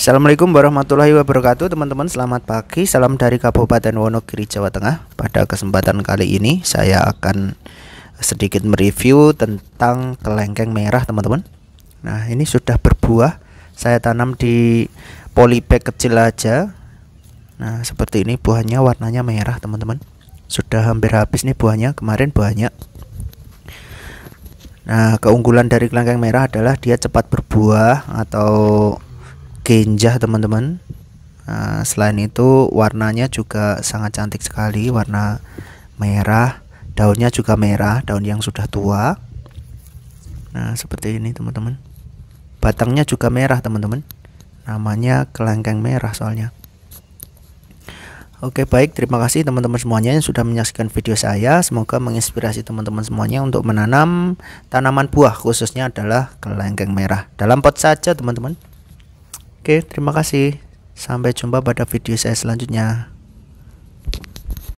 Assalamualaikum warahmatullahi wabarakatuh teman-teman selamat pagi salam dari Kabupaten Wonogiri Jawa Tengah pada kesempatan kali ini saya akan sedikit mereview tentang kelengkeng merah teman-teman nah ini sudah berbuah saya tanam di polybag kecil aja nah seperti ini buahnya warnanya merah teman-teman sudah hampir habis nih buahnya kemarin banyak Nah, keunggulan dari kelengkeng merah adalah dia cepat berbuah atau genjah teman-teman nah, selain itu warnanya juga sangat cantik sekali warna merah daunnya juga merah daun yang sudah tua nah seperti ini teman-teman batangnya juga merah teman-teman namanya kelengkeng merah soalnya Oke baik terima kasih teman-teman semuanya yang sudah menyaksikan video saya Semoga menginspirasi teman-teman semuanya untuk menanam tanaman buah khususnya adalah kelengkeng merah Dalam pot saja teman-teman Oke, terima kasih. Sampai jumpa pada video saya selanjutnya.